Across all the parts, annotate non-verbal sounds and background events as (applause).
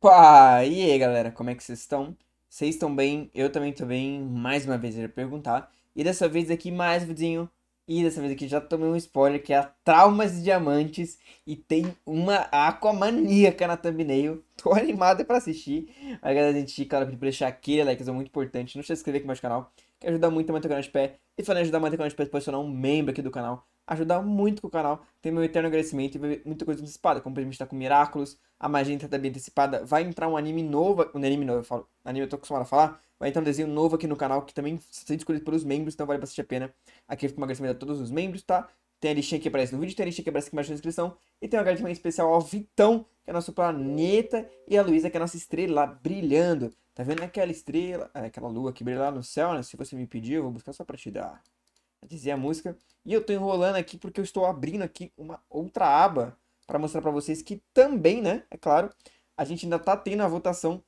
Opa! E aí, galera, como é que vocês estão? Vocês estão bem? Eu também tô bem. Mais uma vez eu ia perguntar. E dessa vez aqui mais um videozinho. E dessa vez aqui já tomei um spoiler que é a Traumas de Diamantes. E tem uma aquamaníaca na thumbnail. (laughs) Tô animado pra assistir. Mas galera, a gente, claro, pediu pra deixar aquele like, é muito importante. Não se inscrever aqui no meu canal que ajuda muito a manter o canal de pé. E falando em ajudar a manter o canal de pé, pode se tornar um membro aqui do canal. Ajuda muito com o canal, tem meu eterno agradecimento e vai ver muita coisa antecipada, como por exemplo, está com Miraculous, a magia está bem antecipada, vai entrar um anime novo, um anime novo, eu falo, anime eu tô acostumado a falar, vai entrar um desenho novo aqui no canal, que também está sendo escolhido pelos membros, então vale bastante a pena. Aqui fica um agradecimento a todos os membros, tá? Tem a listinha que aparece no vídeo, tem a listinha que aparece aqui embaixo na descrição. E tem um agradecimento especial ao Vitão, que é nosso planeta, e a Luísa, que é a nossa estrela brilhando. Tá vendo aquela estrela, é, aquela lua que brilha lá no céu, né? Se você me pedir, eu vou buscar só pra te dar. dizer a música. E eu tô enrolando aqui porque eu estou abrindo aqui uma outra aba para mostrar para vocês que também, né? É claro, a gente ainda tá tendo a votação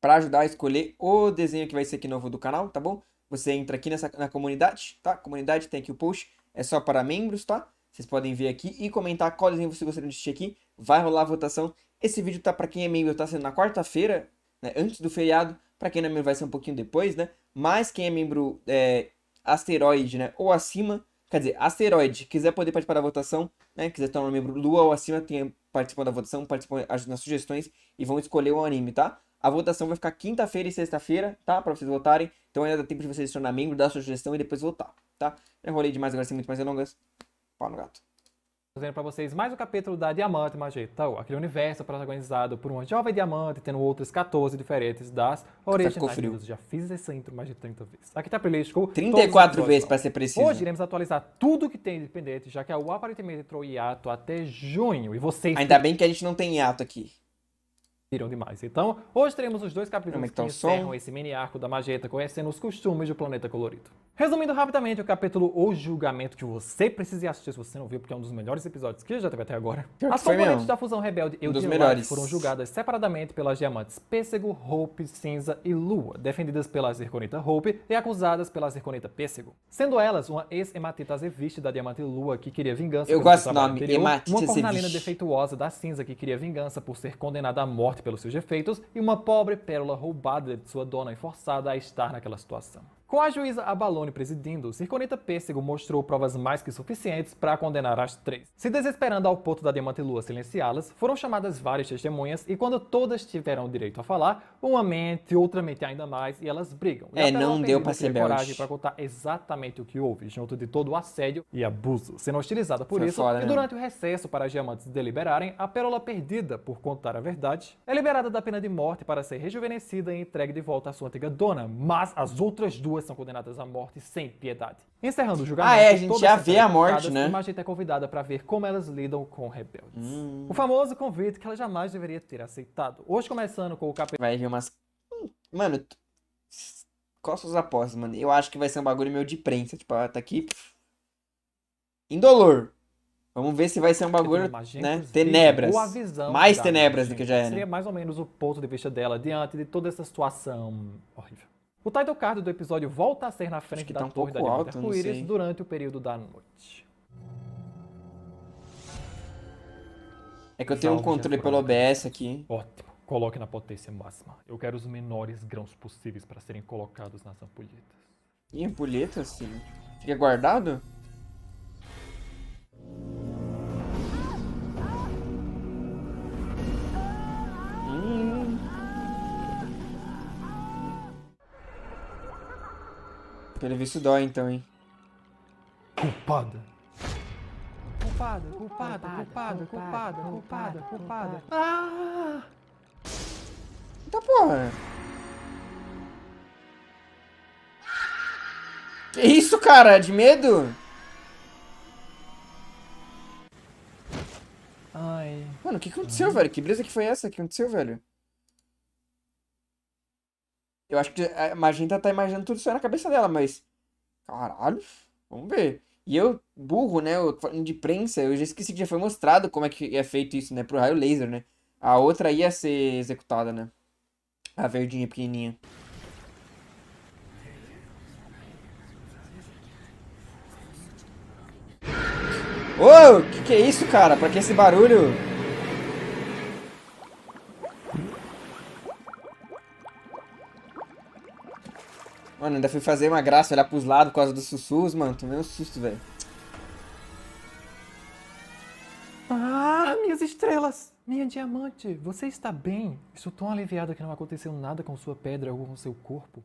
para ajudar a escolher o desenho que vai ser aqui novo do canal, tá bom? Você entra aqui nessa, na comunidade, tá? Comunidade tem aqui o post, é só para membros, tá? Vocês podem ver aqui e comentar qual desenho você gostaria de assistir aqui. Vai rolar a votação. Esse vídeo tá para quem é membro, tá sendo na quarta-feira, né, antes do feriado. Para quem não é membro, vai ser um pouquinho depois, né? Mas quem é membro é, asteroide, né? Ou acima, quer dizer, asteroide, quiser poder participar da votação, né? Quiser tornar um membro Lua ou acima, tem, participam da votação, participa nas sugestões e vão escolher o anime, tá? A votação vai ficar quinta-feira e sexta-feira, tá? Pra vocês votarem. Então ainda dá tempo de vocês se tornar membro, dar sua sugestão e depois votar, tá? Eu enrolei demais, agora sem muito mais delongas. Pau no gato trazendo para vocês mais um capítulo da Diamante Magitao, tá, aquele universo protagonizado por uma jovem diamante, tendo outras 14 diferentes das originais. Tá já fiz esse intro mais de 30 vezes. Aqui tá a playlist com 34 vezes para ser preciso. Hoje iremos atualizar tudo que tem de pendente, já que a U aparentemente entrou hiato até junho. E vocês. Ainda bem que a gente não tem hiato aqui. Viram demais. Então, hoje teremos os dois capítulos é que tá encerram esse mini arco da Magenta, conhecendo os costumes do planeta colorido. Resumindo rapidamente o capítulo O Julgamento, que você precisa assistir se você não viu, porque é um dos melhores episódios que já teve até agora. As componentes da Fusão Rebelde e o foram julgadas separadamente pelas diamantes Pêssego, Hope, Cinza e Lua, defendidas pela Zirconita Hope e acusadas pela Zirconita Pêssego. Sendo elas uma ex-hematita azeviste da Diamante Lua, que queria vingança Eu gosto do nome, anterior, Uma cornalina defeituosa da Cinza, que queria vingança por ser condenada à morte pelos seus efeitos e uma pobre pérola roubada de sua dona e forçada a estar naquela situação. Com a juíza Abalone presidindo, Circonita Pêssego mostrou provas mais que suficientes para condenar as três. Se desesperando ao ponto da Diamante Lua silenciá-las, foram chamadas várias testemunhas e quando todas tiveram direito a falar, uma mente, outra mente ainda mais e elas brigam. E é, não deu para ser coragem para contar exatamente o que houve, junto de todo o assédio e abuso, sendo hostilizada por Foi isso. É Fora, e né? durante o recesso para as diamantes deliberarem, a Pérola perdida por contar a verdade é liberada da pena de morte para ser rejuvenescida e entregue de volta à sua antiga dona, mas as outras duas são condenadas à morte sem piedade. Encerrando o julgamento. Ah, é, a gente já vê a morte, né? gente é convidada para ver como elas lidam com rebeldes. Hum. O famoso convite que ela jamais deveria ter aceitado. Hoje, começando com o capítulo. Vai vir umas. Hum, mano, qual suas apostas, mano? Eu acho que vai ser um bagulho meio de prensa. Tipo, ela ah, tá aqui. Indolor. Vamos ver se vai ser um bagulho, né? Tenebras. mais tenebras do que já era. É, né? Seria mais ou menos o ponto de vista dela diante de toda essa situação horrível. O title card do episódio volta a ser na frente da tá um torre da Diamante Arco-Íris durante o período da noite. É que eu tenho um controle pelo OBS aqui. Ótimo. Coloque na potência máxima. Eu quero os menores grãos possíveis para serem colocados nas ampulhetas. E ampulhetas, sim? Fica guardado? Pelo visto dói então, hein? Culpada. Culpada, culpada, culpada, culpada, culpada, culpada. Ah! Eita então, porra! Que isso, cara? De medo? Ai. Mano, o que aconteceu, Ai. velho? Que brisa que foi essa? O que aconteceu, velho? Eu acho que é, a Magenta tá imaginando tudo isso na cabeça dela, mas. Caralho, vamos ver. E eu, burro, né? Eu, falando de prensa, eu já esqueci que já foi mostrado como é que é feito isso, né? Pro raio laser, né? A outra ia ser executada, né? A verdinha pequenininha. Ô, oh, que que é isso, cara? Pra que esse barulho? Mano, ainda fui fazer uma graça, olhar pros lados por causa dos sussurros, mano. Tomei um susto, velho. Ah, minhas estrelas! Minha diamante, você está bem? Estou tão aliviada que não aconteceu nada com sua pedra ou com seu corpo.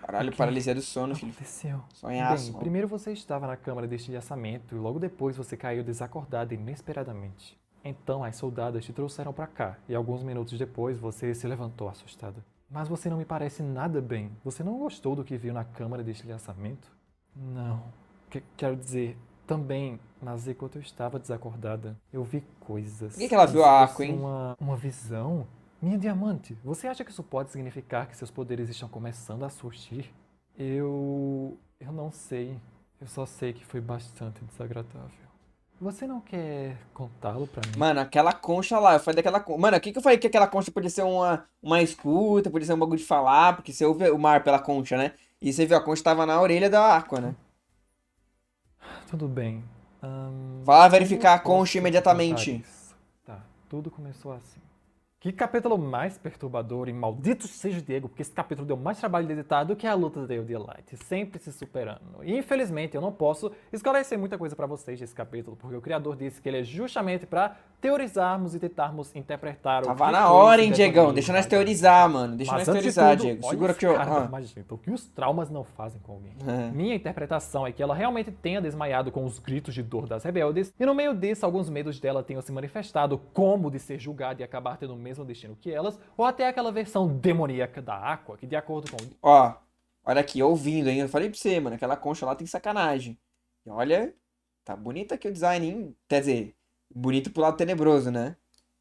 Caralho, paralisia do sono, filho. Aconteceu. Sonhaço. Bem, primeiro você estava na câmara de estilhaçamento e logo depois você caiu desacordada inesperadamente. Então as soldadas te trouxeram para cá e alguns minutos depois você se levantou assustada. Mas você não me parece nada bem. Você não gostou do que viu na câmara de estilhaçamento? Não. quero dizer, também, mas enquanto eu estava desacordada, eu vi coisas. O que, é que ela viu a arco, hein? Uma, uma visão? Minha diamante, você acha que isso pode significar que seus poderes estão começando a surgir? Eu. Eu não sei. Eu só sei que foi bastante desagradável. Você não quer contá-lo pra mim? Mano, aquela concha lá, eu falei daquela concha. Mano, o que, que eu falei que aquela concha podia ser uma, uma escuta, podia ser um bagulho de falar, porque você ouve o mar pela concha, né? E você viu, a concha tava na orelha da água, né? Tudo bem. Um, Vá verificar a concha imediatamente. Tá, tudo começou assim. Que capítulo mais perturbador e maldito seja Diego, porque esse capítulo deu mais trabalho de editar do que a luta de Dale Light, sempre se superando. E infelizmente eu não posso esclarecer muita coisa para vocês desse capítulo, porque o criador disse que ele é justamente para teorizarmos e tentarmos interpretar Tava o Tava na hora, hein, Diegão? Deixa nós teorizar, mano. Deixa Mas nós teorizar, de tudo, Diego. Segura que eu. Cara, ah. Mas, o que os traumas não fazem com alguém? É. Minha interpretação é que ela realmente tenha desmaiado com os gritos de dor das rebeldes, e no meio disso, alguns medos dela tenham se manifestado, como de ser julgada e acabar tendo o mesmo destino que elas, ou até aquela versão demoníaca da Água que de acordo com. Ó, olha aqui, ouvindo, hein? Eu falei pra você, mano, aquela concha lá tem sacanagem. E olha, tá bonita aqui o design, hein? Quer dizer, bonito pro lado tenebroso, né?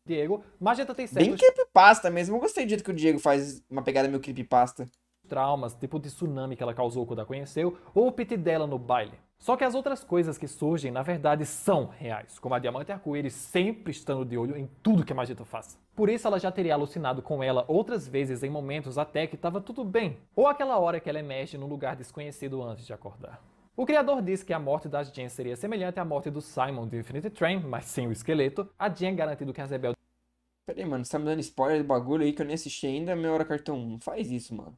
Diego, mas já tá tem certo. Bem creepypasta mesmo. Eu gostei do jeito que o Diego faz uma pegada meio creepypasta. Traumas, tipo de tsunami que ela causou quando a conheceu, ou o pit dela no baile. Só que as outras coisas que surgem, na verdade, são reais, como a diamante arco-íris sempre estando de olho em tudo que a Mageta faça. Por isso ela já teria alucinado com ela outras vezes em momentos até que estava tudo bem, ou aquela hora que ela emerge num lugar desconhecido antes de acordar. O criador disse que a morte das Jen seria semelhante à morte do Simon de Infinity Train, mas sem o esqueleto, a Jen garantindo que a Zebel... Peraí, mano, você tá me dando spoiler do bagulho aí que eu nem assisti ainda, meu hora cartão 1. Faz isso, mano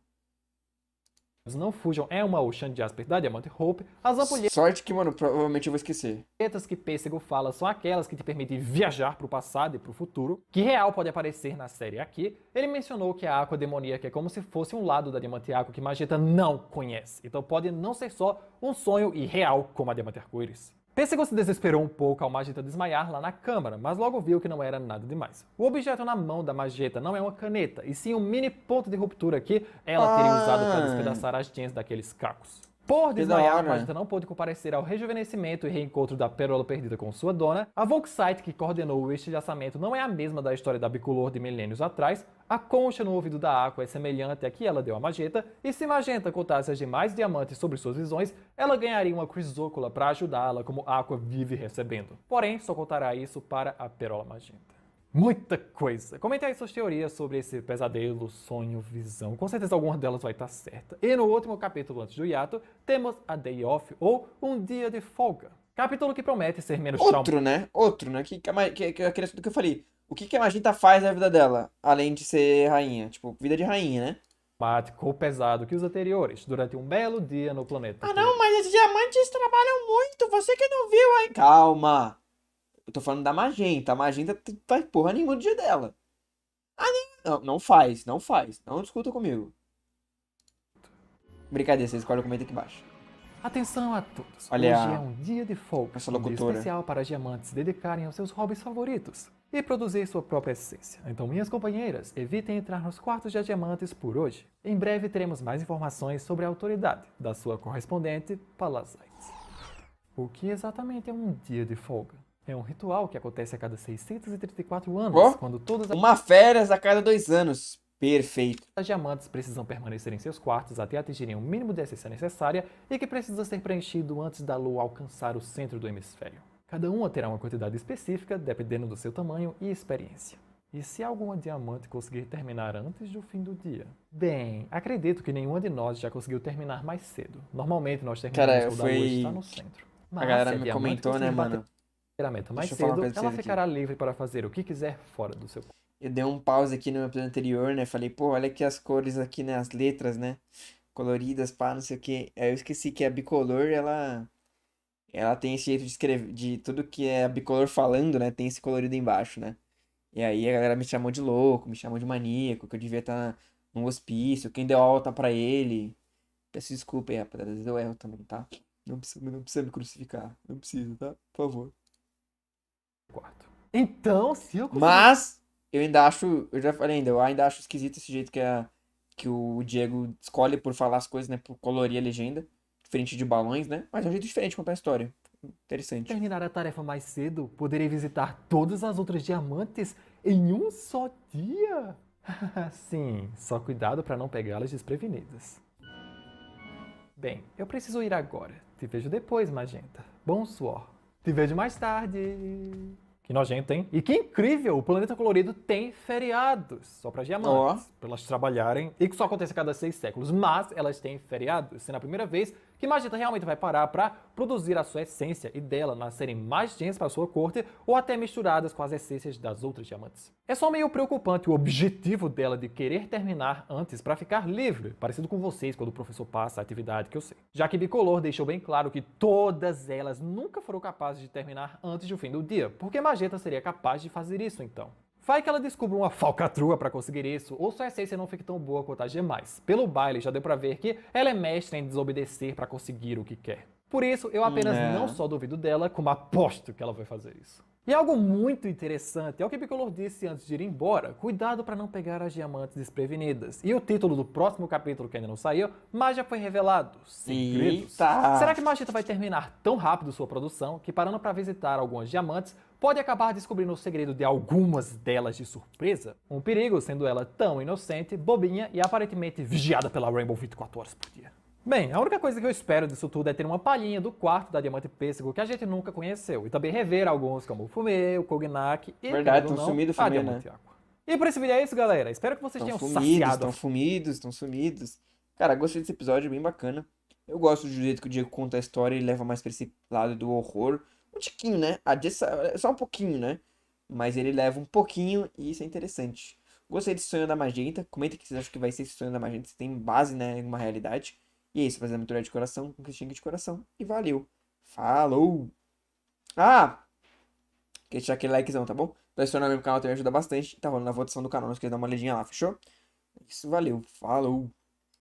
não fujam, é uma Ocean de Jasper da Diamante Hope. As ampulhetas. Sorte que, mano, provavelmente eu vou esquecer. As que Pêssego fala são aquelas que te permitem viajar pro passado e pro futuro, que real pode aparecer na série aqui. Ele mencionou que a Água Demoníaca é como se fosse um lado da Diamante Água que Magenta não conhece, então pode não ser só um sonho irreal como a Diamante Arco-Íris. Pêssego se desesperou um pouco ao Magenta desmaiar lá na câmara, mas logo viu que não era nada demais. O objeto na mão da Magenta não é uma caneta, e sim um mini ponto de ruptura que ela teria ah. usado para despedaçar as jeans daqueles cacos. Por desmaiar, a não pôde comparecer ao rejuvenescimento e reencontro da pérola perdida com sua dona. A Volksite, que coordenou o estilhaçamento, não é a mesma da história da bicolor de milênios atrás. A concha no ouvido da Aqua é semelhante à que ela deu a Magenta. E se Magenta contasse as demais diamantes sobre suas visões, ela ganharia uma crisócula para ajudá-la, como Aqua vive recebendo. Porém, só contará isso para a pérola Magenta. Muita coisa! Comente aí suas teorias sobre esse pesadelo, sonho, visão. Com certeza alguma delas vai estar certa. E no último capítulo antes do hiato, temos a Day Off, ou Um Dia de Folga. Capítulo que promete ser menos Outro, trauma. né? Outro, né? Que, que, é que, é aquele do que eu falei. O que, que a Magenta faz na vida dela, além de ser rainha? Tipo, vida de rainha, né? Dramático pesado que os anteriores, durante um belo dia no planeta. Ah, não, mas esses diamantes trabalham muito, você que não viu, hein? Calma! Eu tô falando da Magenta. A Magenta faz porra nenhuma do dia dela. Ah Não, não faz, não faz. Não discuta comigo. Brincadeira, vocês escolhem o comentário aqui embaixo. Atenção a todos. Olha Hoje a... é um dia de folga Essa um dia especial para diamantes dedicarem aos seus hobbies favoritos e produzir sua própria essência. Então, minhas companheiras, evitem entrar nos quartos de diamantes por hoje. Em breve teremos mais informações sobre a autoridade da sua correspondente, Palazite. O que exatamente é um dia de folga? É um ritual que acontece a cada 634 anos, oh, quando todas Uma férias a cada dois anos. Perfeito. As diamantes precisam permanecer em seus quartos até atingirem o mínimo de essência necessária e que precisa ser preenchido antes da lua alcançar o centro do hemisfério. Cada uma terá uma quantidade específica, dependendo do seu tamanho e experiência. E se alguma diamante conseguir terminar antes do fim do dia? Bem, acredito que nenhuma de nós já conseguiu terminar mais cedo. Normalmente nós terminamos quando a lua está no centro. Mas a galera me comentou, né, mano? a meta mais cedo, ela ficará livre para fazer o que quiser fora do seu corpo. Eu dei um pause aqui no episódio anterior, né? Falei, pô, olha aqui as cores aqui, né? As letras, né? Coloridas, pá, não sei o que. Aí eu esqueci que a bicolor, ela. Ela tem esse jeito de escrever. De tudo que é a bicolor falando, né? Tem esse colorido embaixo, né? E aí a galera me chamou de louco, me chamou de maníaco, que eu devia estar tá num hospício, quem deu alta para ele. Peço desculpa aí, rapaziada, às vezes eu erro também, tá? Não precisa, não precisa me crucificar, não precisa, tá? Por favor quarto. Então, se eu Mas, eu ainda acho, eu já falei ainda, eu ainda acho esquisito esse jeito que, a, que o Diego escolhe por falar as coisas, né? Por colorir a legenda. Diferente de balões, né? Mas é um jeito diferente de contar a história. Interessante. Terminar a tarefa mais cedo, poderei visitar todas as outras diamantes em um só dia. (laughs) Sim, só cuidado para não pegá-las desprevenidas. Bem, eu preciso ir agora. Te vejo depois, Magenta. Bom suor. Te vejo mais tarde. Que nojento, hein? E que incrível, o Planeta Colorido tem feriados, só para diamantes, oh. Pra elas trabalharem, e que só acontece a cada seis séculos, mas elas têm feriados, sendo a primeira vez que Magenta realmente vai parar para produzir a sua essência e dela nascerem mais gemas para sua corte ou até misturadas com as essências das outras diamantes. É só meio preocupante o objetivo dela de querer terminar antes para ficar livre, parecido com vocês quando o professor passa a atividade que eu sei. Já que Bicolor deixou bem claro que todas elas nunca foram capazes de terminar antes do fim do dia, porque Magenta seria capaz de fazer isso então? Vai que ela descubra uma falcatrua para conseguir isso, ou sua essência não fique tão boa quanto as demais. Pelo baile já deu para ver que ela é mestre em desobedecer para conseguir o que quer. Por isso, eu apenas é. não só duvido dela, como aposto que ela vai fazer isso. E algo muito interessante é o que Bicolor disse antes de ir embora: cuidado para não pegar as diamantes desprevenidas. E o título do próximo capítulo que ainda não saiu, mas já foi revelado. Segredos. Eita. Será que Magita vai terminar tão rápido sua produção que parando para visitar algumas diamantes, pode acabar descobrindo o segredo de algumas delas de surpresa, um perigo sendo ela tão inocente, bobinha e aparentemente vigiada pela Rainbow 24 horas por dia. Bem, a única coisa que eu espero disso tudo é ter uma palhinha do quarto da Diamante Pêssego que a gente nunca conheceu, e também rever alguns como o Fumê, o Cognac e Verdade, estão sumidos Fumê, né? E por esse vídeo é isso, galera. Espero que vocês tão tenham sumidos, saciado. Estão sumidos, estão sumidos. Cara, gostei desse episódio, é bem bacana. Eu gosto do jeito que o Diego conta a história e leva mais pra esse lado do horror. Um tiquinho, né? A ah, Jessa, é só um pouquinho, né? Mas ele leva um pouquinho e isso é interessante. Gostei desse sonho da Magenta. Comenta que vocês acham que vai ser esse sonho da Magenta. Se tem base, né? Em uma realidade. E é isso. Fazendo aventura de coração com Cristian de coração. E valeu. Falou! Ah! Quer deixar aquele likezão, tá bom? Pra se tornar membro do canal também ajuda bastante. Tá rolando a votação do canal. Não esqueça de dar uma olhadinha lá, fechou? Isso, valeu. Falou!